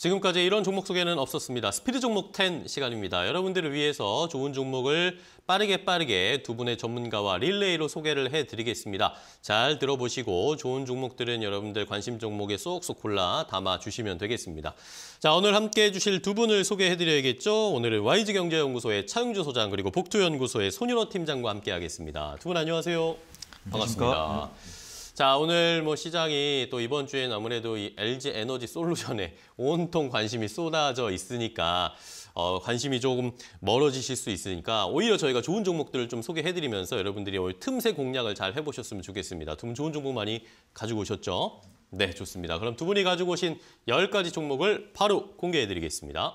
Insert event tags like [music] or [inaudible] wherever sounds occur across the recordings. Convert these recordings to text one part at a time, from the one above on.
지금까지 이런 종목 소개는 없었습니다. 스피드 종목 10 시간입니다. 여러분들을 위해서 좋은 종목을 빠르게 빠르게 두 분의 전문가와 릴레이로 소개를 해드리겠습니다. 잘 들어보시고 좋은 종목들은 여러분들 관심 종목에 쏙쏙 골라 담아주시면 되겠습니다. 자 오늘 함께해 주실 두 분을 소개해드려야겠죠. 오늘은 YG경제연구소의 차용주 소장 그리고 복투연구소의 손윤호 팀장과 함께하겠습니다. 두 분 안녕하세요. 반갑습니다. 안녕하십니까? 자 오늘 뭐 시장이 또 이번 주엔 아무래도 이 LG 에너지 솔루션에 온통 관심이 쏟아져 있으니까 어, 관심이 조금 멀어지실 수 있으니까 오히려 저희가 좋은 종목들을 좀 소개해드리면서 여러분들이 오늘 틈새 공략을 잘 해보셨으면 좋겠습니다. 두 분 좋은 종목 많이 가지고 오셨죠? 네, 좋습니다. 그럼 두 분이 가지고 오신 1 0가지 종목을 바로 공개해드리겠습니다.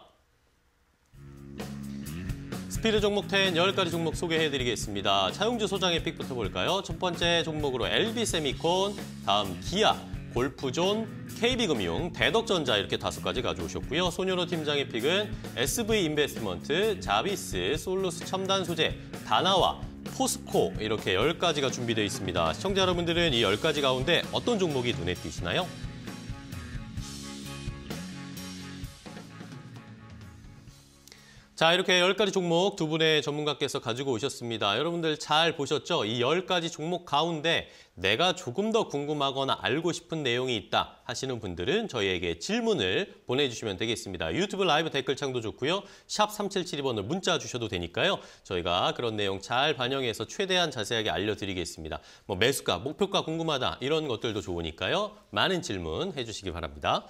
스피드 종목 텐 10가지 종목 소개해드리겠습니다. 차용주 소장의 픽부터 볼까요? 첫 번째 종목으로 LB세미콘, 다음 기아, 골프존, KB금융, 대덕전자 이렇게 다섯 가지 가져오셨고요. 소녀로 팀장의 픽은 SV인베스트먼트, 자비스, 솔루스 첨단소재, 다나와, 포스코 이렇게 열가지가 준비되어 있습니다. 시청자 여러분들은 이1 0가지 가운데 어떤 종목이 눈에 띄시나요? 자, 이렇게 10가지 종목 두 분의 전문가께서 가지고 오셨습니다. 여러분들 잘 보셨죠? 이 10가지 종목 가운데 내가 조금 더 궁금하거나 알고 싶은 내용이 있다 하시는 분들은 저희에게 질문을 보내주시면 되겠습니다. 유튜브 라이브 댓글창도 좋고요. 샵 3772번을 문자 주셔도 되니까요. 저희가 그런 내용 잘 반영해서 최대한 자세하게 알려드리겠습니다. 뭐 매수가, 목표가 궁금하다 이런 것들도 좋으니까요. 많은 질문 해주시기 바랍니다.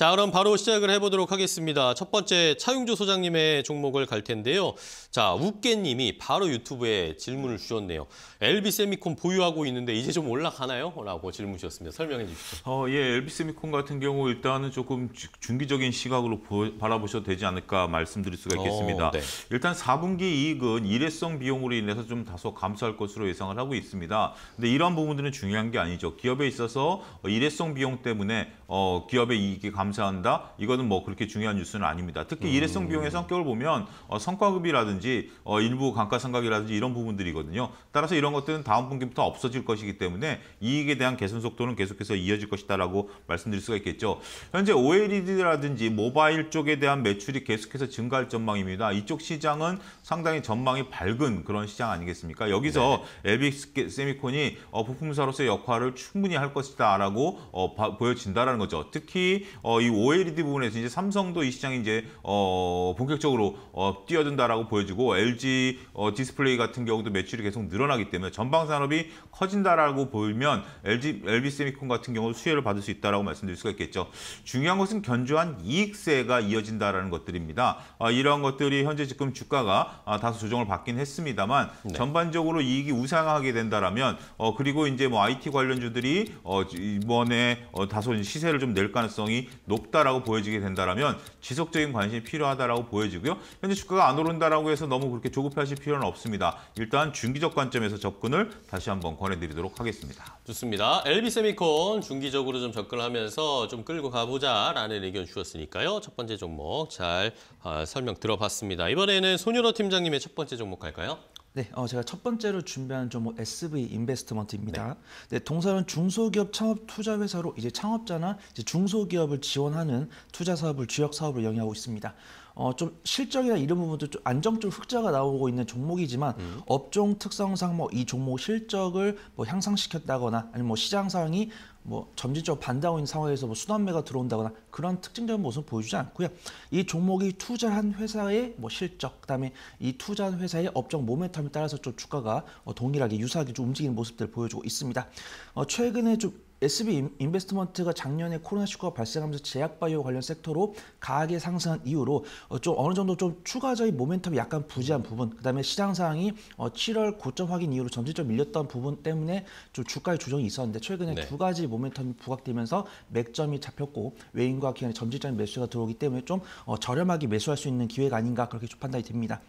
자, 그럼 바로 시작을 해보도록 하겠습니다. 첫 번째 차용조 소장님의 종목을 갈 텐데요. 자, 우깨님이 바로 유튜브에 질문을 주셨네요. 엘비세미콘 보유하고 있는데 이제 좀 올라가나요? 라고 질문 주셨습니다. 설명해 주십시오. 어, 예, 엘비세미콘 같은 경우 일단은 조금 중기적인 시각으로 보, 바라보셔도 되지 않을까 말씀드릴 수가 어, 있겠습니다. 어, 네. 일단 4분기 이익은 일회성 비용으로 인해서 좀 다소 감소할 것으로 예상을 하고 있습니다. 근데 이러한 부분들은 중요한 게 아니죠. 기업에 있어서 일회성 비용 때문에 어, 기업의 이익이 감소 감사한다. 이거는 뭐 그렇게 중요한 뉴스는 아닙니다. 특히 음. 일회성 비용의 성격을 보면 어, 성과급이라든지 어, 일부 감가상각이라든지 이런 부분들이거든요. 따라서 이런 것들은 다음 분기부터 없어질 것이기 때문에 이익에 대한 개선 속도는 계속해서 이어질 것이다라고 말씀드릴 수가 있겠죠. 현재 OLED라든지 모바일 쪽에 대한 매출이 계속해서 증가할 전망입니다. 이쪽 시장은 상당히 전망이 밝은 그런 시장 아니겠습니까? 여기서 네. LG 세미콘이 어, 부품사로서의 역할을 충분히 할 것이다라고 어, 보여진다라는 거죠. 특히 어, 어, 이 OLED 부분에서 이제 삼성도 이 시장에 이제 어, 본격적으로 어, 뛰어든다라고 보여지고 LG 어, 디스플레이 같은 경우도 매출이 계속 늘어나기 때문에 전방 산업이 커진다라고 보이면 LG LB 세미콘 같은 경우도 수혜를 받을 수 있다라고 말씀드릴 수가 있겠죠. 중요한 것은 견조한 이익세가 이어진다라는 것들입니다. 어, 이러한 것들이 현재 지금 주가가 아, 다소 조정을 받긴 했습니다만 네. 전반적으로 이익이 우상하게 된다라면 어, 그리고 이제 뭐 IT 관련주들이 어, 이번에 어, 다소 시세를 좀 낼 가능성이 높다라고 보여지게 된다면 지속적인 관심이 필요하다라고 보여지고요. 현재 주가가 안 오른다라고 해서 너무 그렇게 조급해하실 필요는 없습니다. 일단 중기적 관점에서 접근을 다시 한번 권해드리도록 하겠습니다. 좋습니다. 엘비세미콘 중기적으로 좀 접근하면서 좀 끌고 가보자라는 의견 주셨으니까요. 첫 번째 종목 잘 아, 설명 들어봤습니다. 이번에는 손유로 팀장님의 첫 번째 종목 갈까요? 네, 어, 제가 첫 번째로 준비한 종목 SV 인베스트먼트입니다. 네. 네 동사는 중소기업 창업 투자 회사로 이제 창업자나 이제 중소기업을 지원하는 투자 사업을 주역 사업을 영위하고 있습니다. 어, 좀 실적이나 이런 부분도 좀 안정적 흑자가 나오고 있는 종목이지만 음. 업종 특성상 뭐 이 종목 실적을 뭐 향상시켰다거나 아니면 뭐 시장 상황이 뭐 점진적으로 반다고 있는 상황에서 뭐 순환매가 들어온다거나 그런 특징적인 모습 보여주지 않고요. 이 종목이 투자한 회사의 뭐 실적, 그다음에 이 투자한 회사의 업종 모멘텀에 따라서 좀 주가가 어, 동일하게 유사하게 좀 움직이는 모습들을 보여주고 있습니다. 어, 최근에 좀 SB 인베스트먼트가 작년에 코로나19가 발생하면서 제약바이오 관련 섹터로 강하게 상승한 이후로 어, 좀 어느 정도 좀 추가적인 모멘텀이 약간 부재한 부분, 그다음에 시장 상황이 7월 어, 고점 확인 이후로 점진적 밀렸던 부분 때문에 좀 주가의 조정이 있었는데 최근에 네. 두 가지 모멘텀이 부각되면서 맥점이 잡혔고 외인과 기관의 점진적 매수가 들어오기 때문에 좀 어, 저렴하게 매수할 수 있는 기회가 아닌가 그렇게 판단이 됩니다.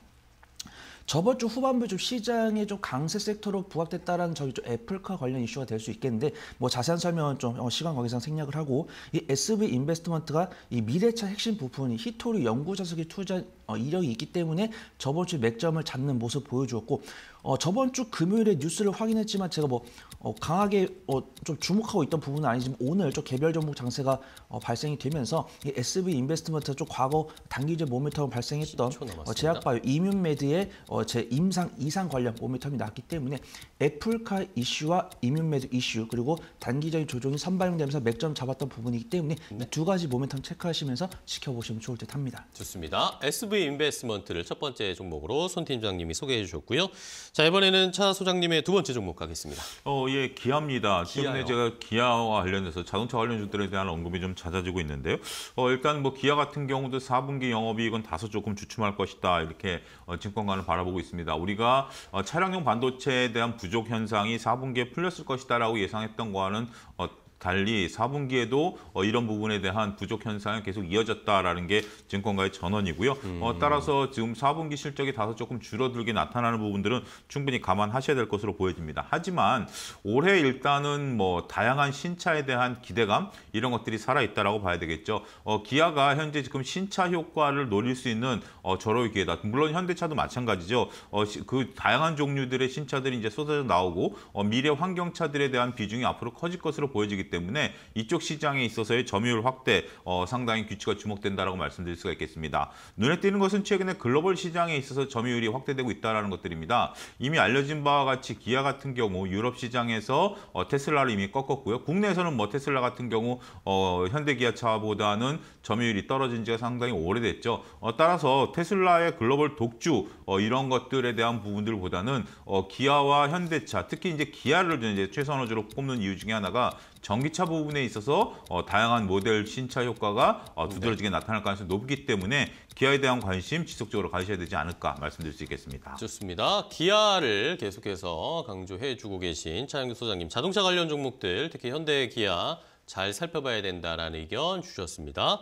저번 주 후반부에 좀시장의좀 강세 섹터로 부각됐다라는 저기 좀 애플카 관련 이슈가 될 수 있겠는데 뭐 자세한 설명은 좀 어, 시간 관계상 생략을 하고 이 SB 인베스트먼트가 이 미래차 핵심 부품인 히토리 연구 자석에 투자 어, 이력이 있기 때문에 저번 주 맥점을 잡는 모습 보여주었고 어, 저번 주 금요일에 뉴스를 확인했지만 제가 뭐 어, 강하게 어, 좀 주목하고 있던 부분은 아니지만 오늘 좀 개별 종목 장세가 어, 발생이 되면서 이 SB 인베스트먼트 좀 과거 단기제 모멘텀 발생했던 어, 제약바이오 이뮨메드의 어, 제 임상 이상 관련 모멘텀이 났기 때문에 애플카 이슈와 이뮨메드 이슈 그리고 단기적인 조정이 선발영되면서 맥점 잡았던 부분이기 때문에 네. 두 가지 모멘텀 체크하시면서 지켜보시면 좋을 듯합니다. 좋습니다. SB 인베스트먼트를 첫 번째 종목으로 손 팀장님이 소개해 주셨고요. 자 이번에는 차 소장님의 두 번째 종목 가겠습니다. 어, 예, 기아입니다. 최근에 제가 기아와 관련해서 자동차 관련주들에 대한 언급이 좀 잦아지고 있는데요. 어, 일단 뭐 기아 같은 경우도 4분기 영업이익은 다소 조금 주춤할 것이다 이렇게 어, 증권가는 바라보고 있습니다. 우리가 어, 차량용 반도체에 대한 부족 현상이 4분기에 풀렸을 것이다라고 예상했던 거와는 어, 달리 4분기에도 어, 이런 부분에 대한 부족 현상이 계속 이어졌다라는 게 증권가의 전언이고요. 어, 음. 어, 따라서 지금 4분기 실적이 다소 조금 줄어들게 나타나는 부분들은 충분히 감안하셔야 될 것으로 보여집니다. 하지만 올해 일단은 뭐 다양한 신차에 대한 기대감 이런 것들이 살아있다라고 봐야 되겠죠. 어, 기아가 현재 지금 신차 효과를 노릴 수 있는 어, 절호의 기회다. 물론 현대차도 마찬가지죠. 어, 그 다양한 종류들의 신차들이 이제 쏟아져 나오고 어, 미래 환경차들에 대한 비중이 앞으로 커질 것으로 보여지기 때문에 이쪽 시장에 있어서의 점유율 확대 어, 상당히 규추가 주목된다라고 말씀드릴 수가 있겠습니다. 눈에 띄는 것은 최근에 글로벌 시장에 있어서 점유율이 확대되고 있다는 것들입니다. 이미 알려진 바와 같이 기아 같은 경우 유럽 시장에서 어, 테슬라를 이미 꺾었고요. 국내에서는 뭐 테슬라 같은 경우 어, 현대기아차보다는 점유율이 떨어진 지가 상당히 오래됐죠. 어, 따라서 테슬라의 글로벌 독주 어, 이런 것들에 대한 부분들보다는 어, 기아와 현대차 특히 이제 기아를 이제 최선호주로 꼽는 이유 중에 하나가 전기차 부분에 있어서 어, 다양한 모델 신차 효과가 어, 두드러지게 네. 나타날 가능성이 높기 때문에 기아에 대한 관심 지속적으로 가셔야 되지 않을까 말씀드릴 수 있겠습니다. 좋습니다. 기아를 계속해서 강조해주고 계신 차영규 소장님, 자동차 관련 종목들 특히 현대 기아 잘 살펴봐야 된다라는 의견 주셨습니다.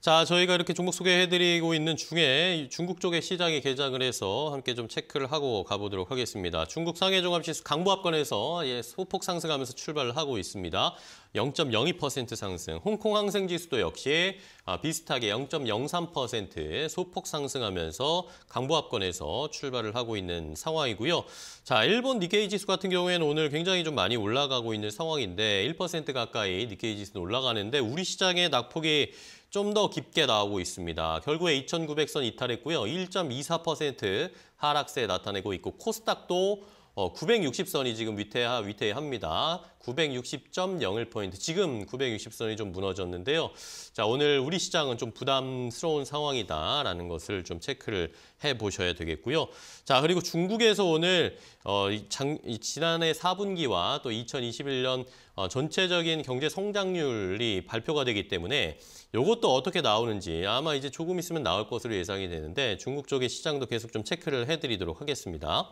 자, 저희가 이렇게 종목 소개해드리고 있는 중에 중국 쪽의 시장이 개장을 해서 함께 좀 체크를 하고 가보도록 하겠습니다. 중국 상해 종합지수 강보합권에서 예, 소폭 상승하면서 출발을 하고 있습니다. 0.02% 상승. 홍콩 항생지수도 역시 아, 비슷하게 0.03% 소폭 상승하면서 강보합권에서 출발을 하고 있는 상황이고요. 자, 일본 니케이 지수 같은 경우에는 오늘 굉장히 좀 많이 올라가고 있는 상황인데 1% 가까이 니케이 지수는 올라가는데 우리 시장의 낙폭이 좀더 깊게 나오고 있습니다. 결국에 2,900선 이탈했고요. 1.24% 하락세 나타내고 있고 코스닥도 어, 960선이 지금 위태하 위태합니다. 960.01포인트. 지금 960선이 좀 무너졌는데요. 자, 오늘 우리 시장은 좀 부담스러운 상황이다라는 것을 좀 체크를 해 보셔야 되겠고요. 자, 그리고 중국에서 오늘 어, 장, 지난해 4분기와 또 2021년 어, 전체적인 경제 성장률이 발표가 되기 때문에 이것도 어떻게 나오는지 아마 이제 조금 있으면 나올 것으로 예상이 되는데 중국 쪽의 시장도 계속 좀 체크를 해 드리도록 하겠습니다.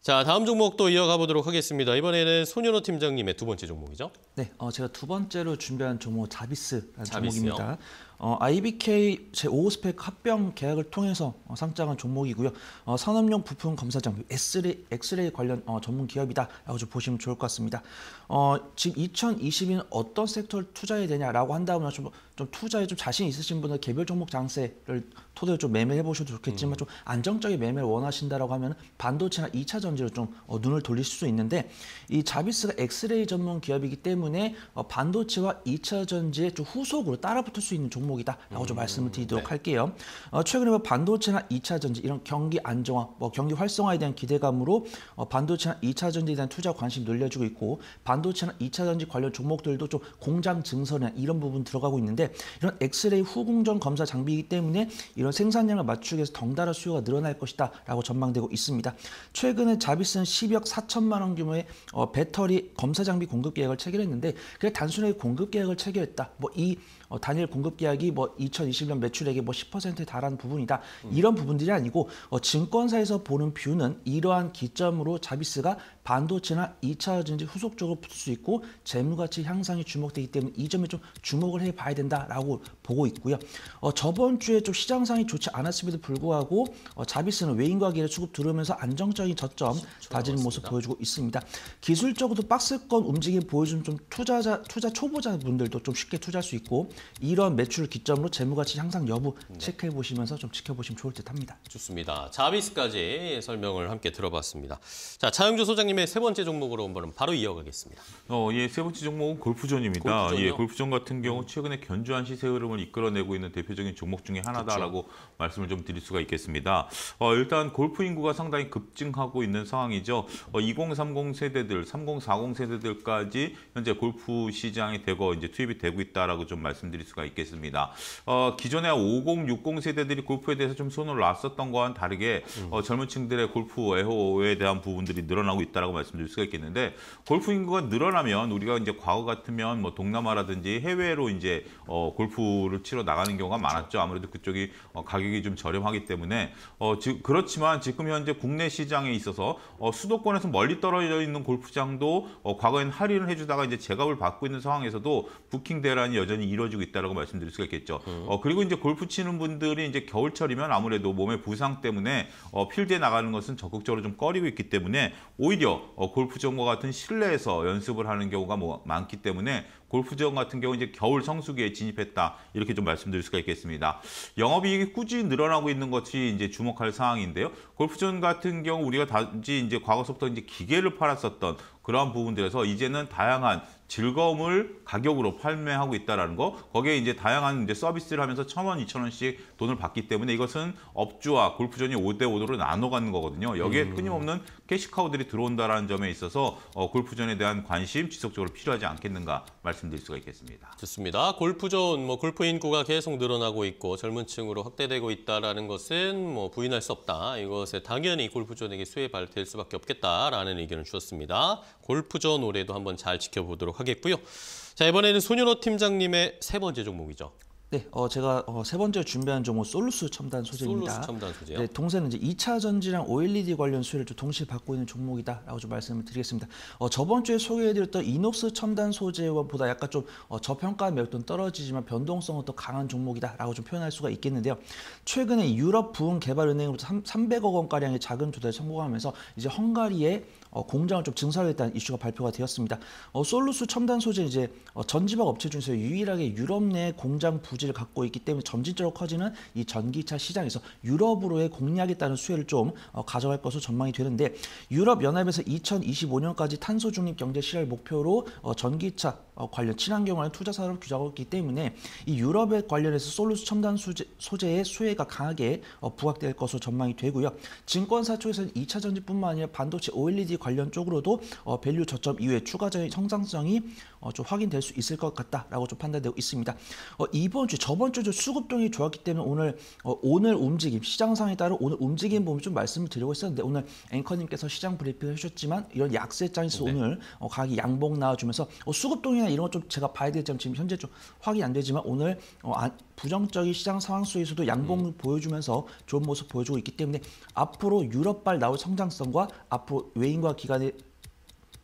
자, 다음 종목도 이어가 보도록 하겠습니다. 이번에는 손현호 팀장님의 두 번째 종목이죠? 네, 어, 제가 두 번째로 준비한 종목 자비스라는 자비스요? 종목입니다. 어, IBK 제5 스펙 합병 계약을 통해서 어, 상장한 종목이고요. 어, 산업용 부품 검사장 엑스레이, 엑스레이 관련 어, 전문 기업이다라고 좀 보시면 좋을 것 같습니다. 어, 지금 2020년 어떤 섹터를 투자해야 되냐라고 한다면 좀, 좀 투자에 좀 자신 있으신 분은 개별 종목 장세를 토대로 좀 매매해 보셔도 좋겠지만 음. 좀 안정적인 매매를 원하신다라고 하면 반도체나 2차 전지로 좀 어, 눈을 돌릴 수 있는데 이 자비스가 엑스레이 전문 기업이기 때문에 어, 반도체와 2차 전지의 좀 후속으로 따라붙을 수 있는 종목 종목이다라고 음, 좀 말씀을 드리도록 음, 네. 할게요. 어, 최근에 뭐 반도체나 2차 전지 이런 경기 안정화, 뭐 경기 활성화에 대한 기대감으로 어, 반도체나 2차 전지에 대한 투자 관심 늘려주고 있고 반도체나 2차 전지 관련 종목들도 좀 공장 증설이나 이런 부분 들어가고 있는데 이런 엑스레이 후궁전 검사 장비이기 때문에 이런 생산량을 맞추기 위해서 덩달아 수요가 늘어날 것이다라고 전망되고 있습니다. 최근에 자비스는 10억 4천만 원 규모의 어, 배터리 검사 장비 공급 계약을 체결했는데 그게 단순하게 공급 계약을 체결했다. 뭐이 어, 단일 공급 계약이 뭐 2020년 매출액의 뭐 10%에 달하는 부분이다. 이런 부분들이 아니고 어, 증권사에서 보는 뷰는 이러한 기점으로 자비스가 반도체나 2차 전지 후속적으로 붙을 수 있고 재무가치 향상이 주목되기 때문에 이 점에 좀 주목을 해봐야 된다라고 보고 있고요. 어, 저번 주에 좀 시장상이 좋지 않았음에도 불구하고 어, 자비스는 외인과 기를 수급 들으면서 안정적인 저점 다지는 모습 보여주고 있습니다. 기술적으로도 박스권 움직임 보여주면 좀 투자자 투자 초보자분들도 좀 쉽게 투자할 수 있고 이러한 매출을 기점으로 재무가치 향상 여부 네. 체크해 보시면서 좀 지켜보시면 좋을 듯합니다. 좋습니다. 자비스까지 설명을 함께 들어봤습니다. 자 차영주 소장님의 세 번째 종목으로 한번 바로 이어가겠습니다. 어, 예, 세 번째 종목은 골프존입니다. 골프존이요? 예, 골프존 같은 경우 최근에 견조한 시세 흐름을 이끌어내고 있는 대표적인 종목 중에 하나다라고 그렇죠. 말씀을 좀 드릴 수가 있겠습니다. 어, 일단 골프 인구가 상당히 급증하고 있는 상황이죠. 어, 2030 세대들, 3040 세대들까지 현재 골프 시장이 대거 이제 투입이 되고 있다라고 좀 말씀. 말씀드릴 수가 있겠습니다. 어, 기존의 50, 60 세대들이 골프에 대해서 좀 손을 놨었던 거와는 다르게 음. 어, 젊은 층들의 골프 애호에 대한 부분들이 늘어나고 있다고 말씀드릴 수가 있겠는데 골프 인구가 늘어나면 우리가 이제 과거 같으면 뭐 동남아라든지 해외로 이제 어, 골프를 치러 나가는 경우가 많았죠. 아무래도 그쪽이 어, 가격이 좀 저렴하기 때문에 어, 지, 그렇지만 지금 현재 국내 시장에 있어서 어, 수도권에서 멀리 떨어져 있는 골프장도 어, 과거엔 할인을 해주다가 이제 제값을 받고 있는 상황에서도 부킹 대란이 여전히 이루어지고 보여주고 있다라고 말씀드릴 수가 있겠죠. 음. 어, 그리고 이제 골프 치는 분들이 이제 겨울철이면 아무래도 몸의 부상 때문에 어, 필드에 나가는 것은 적극적으로 좀 꺼리고 있기 때문에 오히려 어, 골프전과 같은 실내에서 연습을 하는 경우가 뭐 많기 때문에 골프전 같은 경우 이제 겨울 성수기에 진입했다 이렇게 좀 말씀드릴 수가 있겠습니다. 영업이익이 꾸준히 늘어나고 있는 것이 이제 주목할 사항인데요. 골프전 같은 경우 우리가 단지 이제 과거서부터 이제 기계를 팔았었던 그러한 부분들에서 이제는 다양한 즐거움을 가격으로 판매하고 있다라는 거 거기에 이제 다양한 이제 서비스를 하면서 천 원, 이천 원씩 돈을 받기 때문에 이것은 업주와 골프존이오 대오로로 나눠 가는 거거든요. 여기에 음. 끊임없는 캐시카우들이 들어온다라는 점에 있어서 어, 골프존에 대한 관심 지속적으로 필요하지 않겠는가 말씀드릴 수가 있겠습니다. 좋습니다. 골프존, 뭐 골프 인구가 계속 늘어나고 있고 젊은 층으로 확대되고 있다라는 것은 뭐 부인할 수 없다. 이것에 당연히 골프존에게 수혜받될 수밖에 없겠다라는 의견을 주었습니다. 골프존 올해도 한번 잘 지켜보도록 하겠고요. 자 이번에는 소윤호 팀장님의 세 번째 종목이죠. 네, 어, 제가 어, 세 번째 준비한 종목 솔루스 첨단 소재입니다. 솔루스 첨단 소재요? 네, 동세는 이제 2차 전지랑 OLED 관련 수혜를 좀 동시에 받고 있는 종목이다라고 좀 말씀을 드리겠습니다. 어, 저번 주에 소개해드렸던 이녹스 첨단 소재보다 약간 좀 어, 저평가 매력도 떨어지지만 변동성은 더 강한 종목이다라고 좀 표현할 수가 있겠는데요. 최근에 유럽 부흥 개발은행으로부터 300억 원가량의 자금 조달 성공하면서 이제 헝가리에 어, 공장을 좀 증설했다는 이슈가 발표가 되었습니다. 어, 솔루스 첨단 소재 이제 어, 전지박 업체 중에서 유일하게 유럽 내 공장 부 부지를 갖고 있기 때문에 점진적으로 커지는 이 전기차 시장에서 유럽으로의 공략에 따른 수혜를 좀 어, 가져갈 것으로 전망이 되는데 유럽 연합에서 2025년까지 탄소 중립 경제 실현 목표로 어, 전기차 어, 관련 친환경을 투자산업 규정하고 있기 때문에 이 유럽에 관련해서 솔루스 첨단 소재, 의 수혜가 강하게 어, 부각될 것으로 전망이 되고요. 증권사 쪽에서는 2차 전지뿐만 아니라 반도체 OLED 관련 쪽으로도 어, 밸류 저점 이후에 추가적인 성장성이 어, 좀 확인될 수 있을 것 같다라고 좀 판단되고 있습니다. 어, 이번 주 저번 주도 수급동이 좋았기 때문에 오늘 어, 오늘 움직임 시장상에 따른 오늘 움직임 보면 좀 말씀을 드리고 있었는데 오늘 앵커님께서 시장 브리핑 해주셨지만 이런 약세장에서 네. 오늘 어, 가격이 양봉 나와주면서 어, 수급동이 시장이나 이런 것 좀 제가 봐야 될 점 지금 현재 좀 확인 안 되지만 오늘 어, 안, 아, 부정적인 시장 상황 속에서도 양봉을 음. 보여주면서 좋은 모습 보여주고 있기 때문에 앞으로 유럽발 나올 성장성과 앞으로 외인과 기관에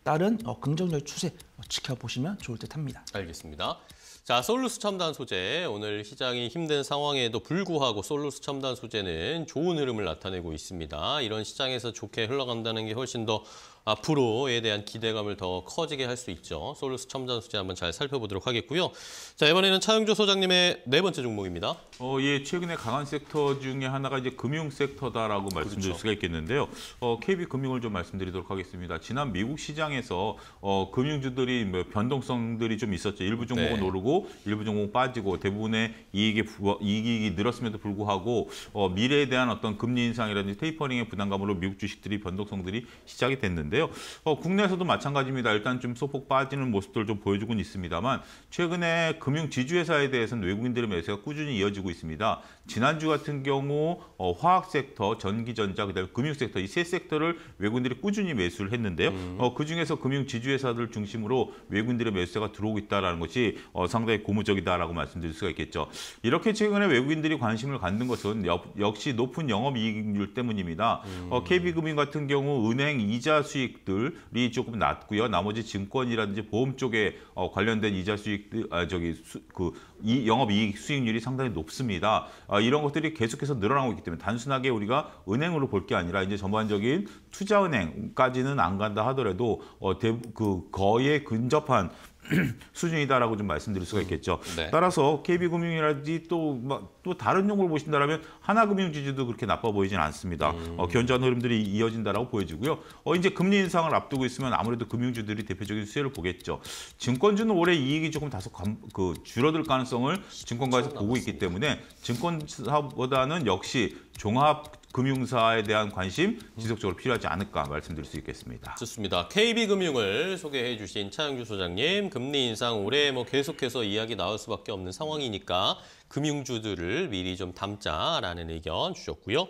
따른 어, 긍정적 인 추세 어, 지켜보시면 좋을 듯합니다. 알겠습니다. 자, 솔루스 첨단 소재. 오늘 시장이 힘든 상황에도 불구하고 솔루스 첨단 소재는 좋은 흐름을 나타내고 있습니다. 이런 시장에서 좋게 흘러간다는 게 훨씬 더 앞으로에 대한 기대감을 더 커지게 할 수 있죠. 솔루스 첨단 수제 한번 잘 살펴보도록 하겠고요. 자 이번에는 차영조 소장님의 네 번째 종목입니다. 어, 예, 최근에 강한 섹터 중에 하나가 이제 금융 섹터다라고 그렇죠. 말씀드릴 수가 있겠는데요. 어, KB 금융을 좀 말씀드리도록 하겠습니다. 지난 미국 시장에서 어, 금융주들이 뭐 변동성들이 좀 있었죠. 일부 종목은 네. 오르고 일부 종목은 빠지고 대부분의 이익이 이익이 늘었음에도 불구하고 어, 미래에 대한 어떤 금리 인상이라든지 테이퍼링의 부담감으로 미국 주식들이 변동성들이 시작이 됐는데. 있는데요. 어, 국내에서도 마찬가지입니다. 일단 좀 소폭 빠지는 모습들 좀 보여주고 있습니다만 최근에 금융 지주회사에 대해서는 외국인들의 매수가 꾸준히 이어지고 있습니다. 지난주 같은 경우 어, 화학 섹터, 전기전자, 그다음에 금융 섹터 이 세 섹터를 외국인들이 꾸준히 매수를 했는데요. 음. 어, 그 중에서 금융 지주회사들 중심으로 외국인들의 매수가 들어오고 있다는 것이 어, 상당히 고무적이다라고 말씀드릴 수가 있겠죠. 이렇게 최근에 외국인들이 관심을 갖는 것은 역, 시 높은 영업이익률 때문입니다. 음. 어, KB금융 같은 경우 은행 이자 수익 수익들이 조금 낮고요. 나머지 증권이라든지 보험 쪽에 어, 관련된 이자 수익들, 아, 저기 수, 그 이, 영업이익 수익률이 상당히 높습니다. 아, 이런 것들이 계속해서 늘어나고 있기 때문에 단순하게 우리가 은행으로 볼 게 아니라 이제 전반적인 투자은행까지는 안 간다 하더라도 어, 대, 그 거의 근접한 [clears throat] 수준이다라고 좀 말씀드릴 수가 음. 있겠죠. 네. 따라서 KB금융이라든지 또, 또 다른 용어를 보신다면 하나금융지주도 그렇게 나빠 보이진 않습니다. 음. 어, 견조한 흐름들이 이어진다라고 보여지고요. 어, 이제 금리 인상을 앞두고 있으면 아무래도 금융주들이 대표적인 수혜를 보겠죠. 증권주는 올해 이익이 조금 다소 감, 그 줄어들 가능성을 증권가에서 보고 있기 때문에 증권사보다는 역시 종합금융사에 대한 관심 지속적으로 필요하지 않을까 말씀드릴 수 있겠습니다. 좋습니다. KB금융을 소개해 주신 차영주 소장님, 금리 인상 올해 뭐 계속해서 이야기 나올 수밖에 없는 상황이니까 금융주들을 미리 좀 담자라는 의견 주셨고요.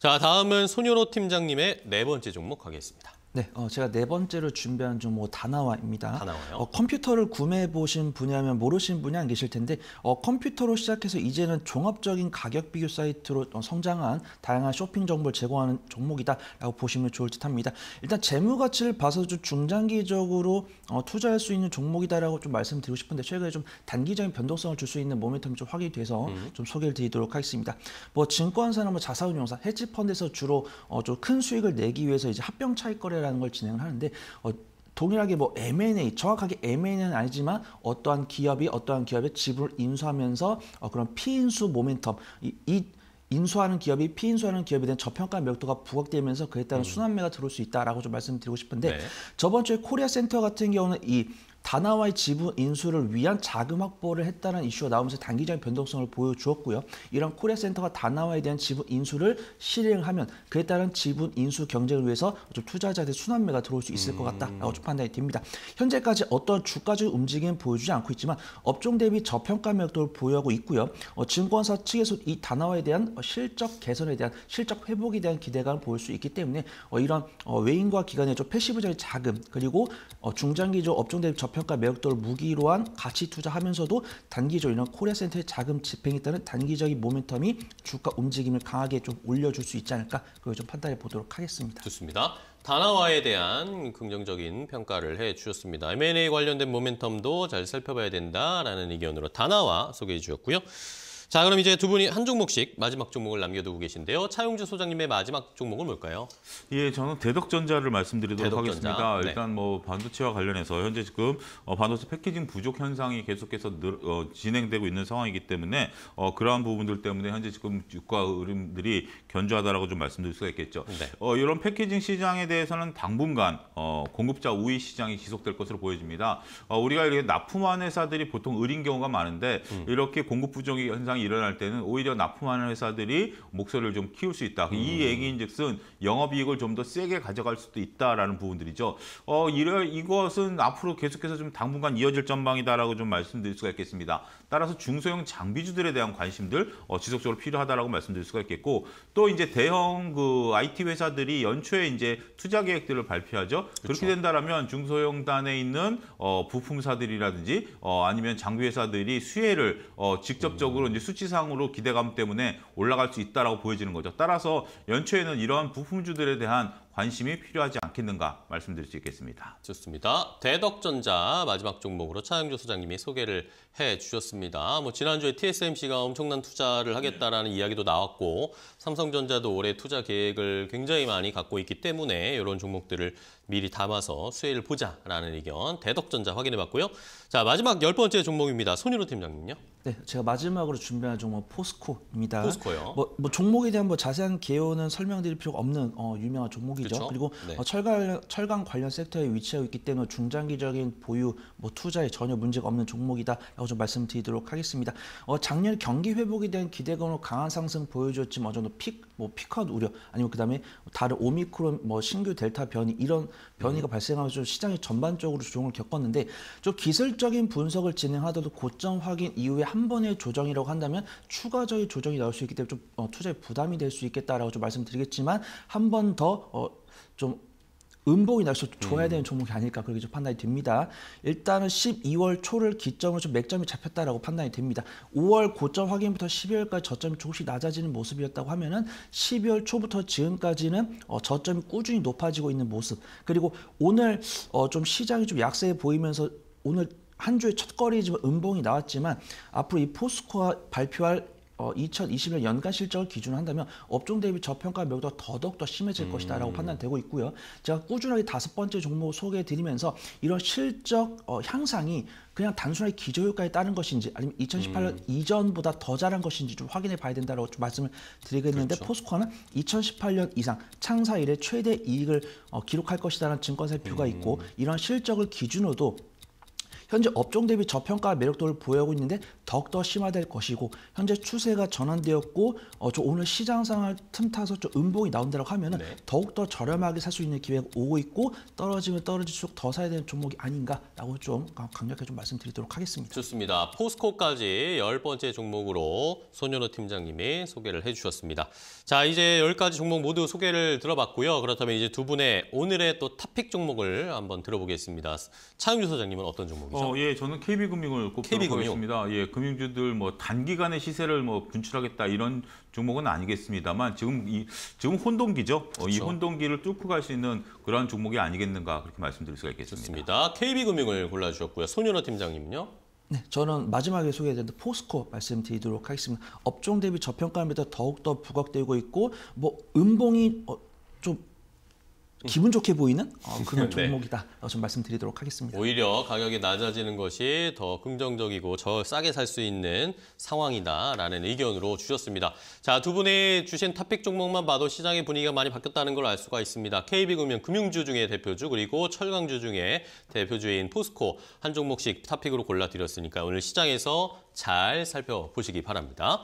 자, 다음은 손효로 팀장님의 네 번째 종목 가겠습니다. 네, 어, 제가 네 번째로 준비한 좀목 다나와입니다. 뭐 다나와요? 어, 컴퓨터를 구매해 보신 분이라면 모르신 분이 안 계실 텐데 어, 컴퓨터로 시작해서 이제는 종합적인 가격 비교 사이트로 어, 성장한 다양한 쇼핑 정보를 제공하는 종목이다라고 보시면 좋을 듯합니다. 일단 재무 가치를 봐서 좀 중장기적으로 어, 투자할 수 있는 종목이다라고 좀 말씀드리고 싶은데 최근에 좀 단기적인 변동성을 줄 수 있는 모멘텀이 좀 확인돼서 이 음. 좀 소개를 드리도록 하겠습니다. 뭐 증권사나 뭐 자산운용사, 헤지펀드에서 주로 어, 좀 큰 수익을 내기 위해서 이제 합병 차익 거래 사례라는 걸 진행을 하는데 어, 동일하게 뭐 M&A 정확하게 M&A는 아니지만 어떠한 기업이 어떠한 기업의 지분을 인수하면서 어, 그런 피인수 모멘텀 이, 이 인수하는 기업이 피인수하는 기업에 대한 저평가 매도가 부각되면서 그에 따른 음. 순환매가 들어올 수 있다라고 좀 말씀드리고 싶은데 네. 저번 주에 코리아 센터 같은 경우는 이 다나와의 지분 인수를 위한 자금 확보를 했다는 이슈가 나오면서 단기적인 변동성을 보여주었고요. 이런 코리아센터가 다나와에 대한 지분 인수를 실행하면 그에 따른 지분 인수 경쟁을 위해서 좀 투자자들의 순환매가 들어올 수 있을 것 음. 같다라고 좀 판단이 됩니다. 현재까지 어떤 주가적 움직임 보여주지 않고 있지만 업종 대비 저평가 매력도를 보유하고 있고요. 어, 증권사 측에서 이 다나와에 대한 실적 개선에 대한 실적 회복에 대한 기대감을 보일 수 있기 때문에 어, 이런 어, 외인과 기관의 좀 패시브적인 자금 그리고 어, 중장기적 업종 대비 저 저평가 매력도를 무기로 한 가치 투자하면서도 단기적이나 코리아센터의 자금 집행에 따른 단기적인 모멘텀이 주가 움직임을 강하게 좀 올려줄 수 있지 않을까 그걸 좀 판단해 보도록 하겠습니다. 좋습니다. 다나와에 대한 긍정적인 평가를 해주셨습니다. M&A 관련된 모멘텀도 잘 살펴봐야 된다라는 의견으로 다나와 소개해 주셨고요. 자, 그럼 이제 두 분이 한 종목씩 마지막 종목을 남겨두고 계신데요. 차용주 소장님의 마지막 종목은 뭘까요? 예, 저는 대덕전자를 말씀드리도록 대덕전자. 하겠습니다. 네. 일단 뭐 반도체와 관련해서 현재 지금 어, 반도체 패키징 부족 현상이 계속해서 늘, 어, 진행되고 있는 상황이기 때문에 어, 그러한 부분들 때문에 현재 지금 유가 흐름들이 견조하다라고 좀 말씀드릴 수가 있겠죠. 네. 어, 이런 패키징 시장에 대해서는 당분간 어, 공급자 우위 시장이 지속될 것으로 보여집니다. 어, 우리가 이렇게 납품한 회사들이 보통 을인 경우가 많은데 음. 이렇게 공급 부족 현상이 상황이 일어날 때는 오히려 납품하는 회사들이 목소리를 좀 키울 수 있다. 음. 이 얘기인즉슨 영업이익을 좀 더 세게 가져갈 수도 있다라는 부분들이죠. 어, 이래, 이것은 앞으로 계속해서 좀 당분간 이어질 전망이다라고 좀 말씀드릴 수가 있겠습니다. 따라서 중소형 장비주들에 대한 관심들 어, 지속적으로 필요하다라고 말씀드릴 수가 있겠고 또 이제 대형 그 IT 회사들이 연초에 이제 투자 계획들을 발표하죠. 그쵸. 그렇게 그렇죠. 된다라면 중소형 단에 있는 어, 부품사들이라든지 어, 아니면 장비 회사들이 수혜를 어, 직접적으로 음. 이제 수치상으로 기대감 때문에 올라갈 수 있다라고 보여지는 거죠. 따라서 연초에는 이러한 부품주들에 대한 관심이 필요하지 않겠는가 말씀드릴 수 있겠습니다. 좋습니다. 대덕전자 마지막 종목으로 차영조 소장님이 소개를 해주셨습니다. 뭐 지난주에 TSMC가 엄청난 투자를 하겠다라는 네. 이야기도 나왔고 삼성전자도 올해 투자 계획을 굉장히 많이 갖고 있기 때문에 이런 종목들을 미리 담아서 수혜를 보자라는 의견 대덕전자 확인해봤고요. 자 마지막 열 번째 종목입니다. 손희로 팀장님요. 네, 제가 마지막으로 준비한 종목 포스코입니다. 포스코요. 뭐, 뭐 종목에 대한 뭐 자세한 개요는 설명드릴 필요가 없는 어, 유명한 종목이죠. 그쵸? 그렇죠. 그리고 네. 어, 철강 철강 관련 섹터에 위치하고 있기 때문에 중장기적인 보유 뭐 투자에 전혀 문제가 없는 종목이다라고 좀 말씀드리도록 하겠습니다. 어, 작년 경기 회복에 대한 기대감으로 강한 상승 보여줬지만 어느 정도 픽뭐 픽크한 우려 아니면 그다음에 다른 오미크론 뭐 신규 델타 변이 이런 변이가 발생하면서 시장이 전반적으로 조정을 겪었는데 좀 기술적인 분석을 진행하더라도 고점 확인 이후에 한 번의 조정이라고 한다면 추가적인 조정이 나올 수 있기 때문에 좀 어, 투자에 부담이 될 수 있겠다라고 좀 말씀드리겠지만 한 번더 어, 좀 음봉이 나서 줘야 음. 되는 종목이 아닐까 그렇게 좀 판단이 됩니다. 일단은 12월 초를 기점으로 좀 맥점이 잡혔다라고 판단이 됩니다. 5월 고점 확인부터 12월까지 저점이 조금씩 낮아지는 모습이었다고 하면은 12월 초부터 지금까지는 어, 저점이 꾸준히 높아지고 있는 모습. 그리고 오늘 어, 좀 시장이 좀약세 보이면서 오늘 한 주의 첫 거리지만 음봉이 나왔지만 앞으로 이 포스코가 발표할 어, 2020년 연간 실적을 기준으로 한다면 업종 대비 저평가 매도가 더더욱더 심해질 음. 것이다라고 판단되고 있고요. 제가 꾸준하게 다섯 번째 종목 소개해 드리면서 이런 실적 어, 향상이 그냥 단순하게 기저효과에 따른 것인지 아니면 2018년 음. 이전보다 더 잘한 것인지 좀 확인해 봐야 된다라고 좀 말씀을 드리겠는데 그렇죠. 포스코는 2018년 이상 창사 이래 최대 이익을 어, 기록할 것이라는 다 증권사 의표가 음. 있고 이런 실적을 기준으로도 현재 업종 대비 저평가 매력도를 보유하고 있는데 더욱더 심화될 것이고 현재 추세가 전환되었고 어, 저 오늘 시장 상을 틈타서 좀 음봉이 나온다고 하면 은 네. 더욱더 저렴하게 살 수 있는 기회가 오고 있고 떨어지면 떨어질수록 더 사야 되는 종목이 아닌가라고 좀 강력하게 좀 말씀드리도록 하겠습니다. 좋습니다. 포스코까지 열 번째 종목으로 손현호 팀장님이 소개를 해주셨습니다. 자 이제 열 가지 종목 모두 소개를 들어봤고요. 그렇다면 이제 두 분의 오늘의 또 탑픽 종목을 한번 들어보겠습니다. 차용주 소장님은 어떤 종목이죠? 어, 예, 저는 KB금융을 꼽도겠습니다 예, 금융주들 뭐 단기간의 시세를 뭐 분출하겠다 이런 종목은 아니겠습니다만 지금 이 지금 혼동기죠. 어, 이 그렇죠. 혼동기를 뚫고 갈 수 있는 그러 종목이 아니겠는가 그렇게 말씀드릴 수가 있겠습니다. 좋습니다. KB금융을 골라주셨고요. 손윤호 팀장님은요? 네, 저는 마지막에 소개해드린 포스코 말씀드리도록 하겠습니다. 업종 대비 저평가입니다. 더욱더 부각되고 있고 뭐 음봉이 어, 좀 기분 좋게 보이는 어, 그런 [laughs] 네. 종목이다. 네. 좀 말씀드리도록 하겠습니다. 오히려 가격이 낮아지는 것이 더 긍정적이고 저 싸게 살 수 있는 상황이다라는 의견으로 주셨습니다. 자, 두분의 주신 탑픽 종목만 봐도 시장의 분위기가 많이 바뀌었다는 걸 알 수가 있습니다. KB금융 금융주 중에 대표주 그리고 철강주 중에 대표주인 포스코 한 종목씩 탑픽으로 골라드렸으니까 오늘 시장에서 잘 살펴보시기 바랍니다.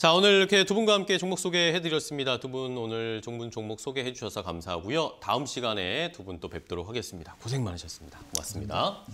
자, 오늘 이렇게 두 분과 함께 종목 소개해드렸습니다. 두 분 오늘 종문 종목 소개해 주셔서 감사하고요. 다음 시간에 두 분 또 뵙도록 하겠습니다. 고생 많으셨습니다. 고맙습니다.